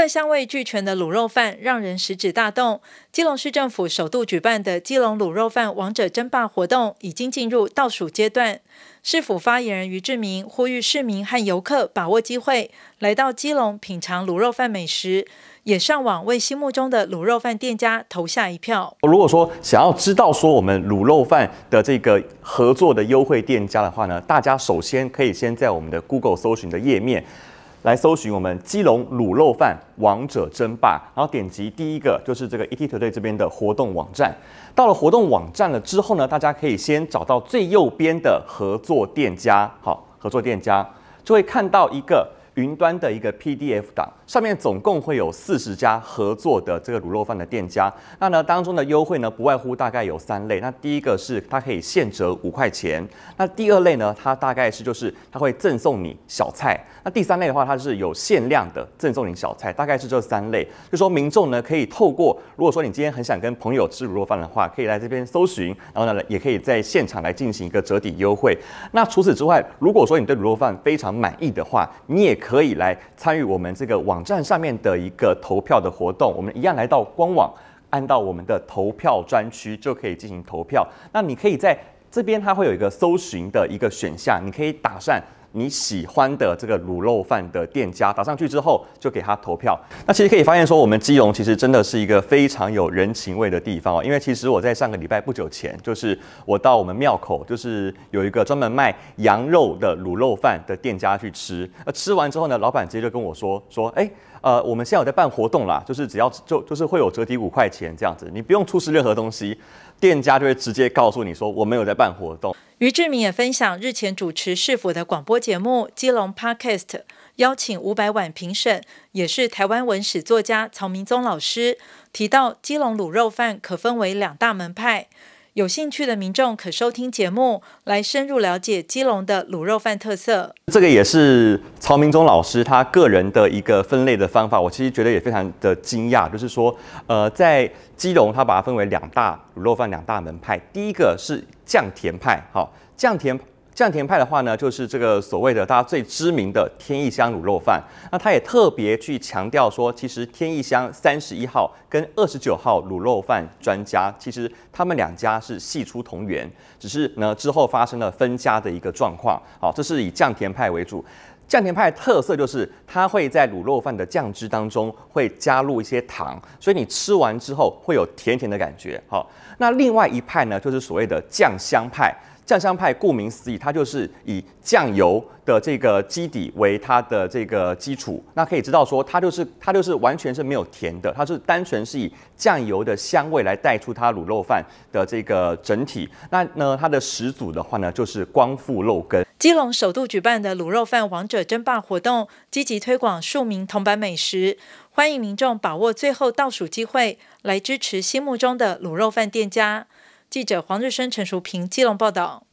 色香味俱全的卤肉饭让人食指大动。基隆市政府首度举办的基隆卤肉饭王者争霸活动已经进入倒数阶段。市府发言人余志明呼吁市民和游客把握机会，来到基隆品尝卤肉饭美食，也上网为心目中的卤肉饭店家投下一票。如果说想要知道说我们卤肉饭的这个合作的优惠店家的话呢，大家首先可以先在我们的 Google 搜寻的页面。来搜寻我们基隆卤肉饭王者争霸，然后点击第一个就是这个 ET 团队这边的活动网站。到了活动网站了之后呢，大家可以先找到最右边的合作店家，好，合作店家就会看到一个。云端的一个 PDF 档上面总共会有四十家合作的这个卤肉饭的店家。那呢，当中的优惠呢，不外乎大概有三类。那第一个是它可以现折五块钱。那第二类呢，它大概是就是它会赠送你小菜。那第三类的话，它是有限量的赠送你小菜，大概是这三类。就说民众呢可以透过，如果说你今天很想跟朋友吃卤肉饭的话，可以来这边搜寻，然后呢也可以在现场来进行一个折抵优惠。那除此之外，如果说你对卤肉饭非常满意的话，你也可。可以来参与我们这个网站上面的一个投票的活动，我们一样来到官网，按到我们的投票专区就可以进行投票。那你可以在这边，它会有一个搜寻的一个选项，你可以打上。你喜欢的这个卤肉饭的店家打上去之后，就给他投票。那其实可以发现说，我们基隆其实真的是一个非常有人情味的地方哦。因为其实我在上个礼拜不久前，就是我到我们庙口，就是有一个专门卖羊肉的卤肉饭的店家去吃。那吃完之后呢，老板直接就跟我说说，哎，呃，我们现在有在办活动啦，就是只要就就是会有折抵五块钱这样子，你不用出示任何东西，店家就会直接告诉你说，我们有在办活动。于志明也分享，日前主持市府的广播。节目《基隆 Podcast》邀请五百碗评审，也是台湾文史作家曹明宗老师提到，基隆卤肉饭可分为两大门派。有兴趣的民众可收听节目，来深入了解基隆的卤肉饭特色。这个也是曹明宗老师他个人的一个分类的方法。我其实觉得也非常的惊讶，就是说，呃，在基隆他把它分为两大卤肉饭两大门派。第一个是酱甜派，好酱甜。酱甜派的话呢，就是这个所谓的大家最知名的天意香卤肉饭。那他也特别去强调说，其实天意香三十一号跟二十九号卤肉饭专家，其实他们两家是系出同源，只是呢之后发生了分家的一个状况。好，这是以酱甜派为主。酱甜派特色就是它会在卤肉饭的酱汁当中会加入一些糖，所以你吃完之后会有甜甜的感觉。好，那另外一派呢，就是所谓的酱香派。酱香派顾名思义，它就是以酱油的这个基底为它的这个基础。那可以知道说，它就是它就是完全是没有甜的，它是单纯是以酱油的香味来带出它卤肉饭的这个整体。那呢，它的始祖的话呢，就是光复肉羹。基隆首度举办的卤肉饭王者争霸活动，积极推广庶名同版美食，欢迎民众把握最后倒数机会，来支持心目中的卤肉饭店家。记者黄日升、陈淑平、基隆报道。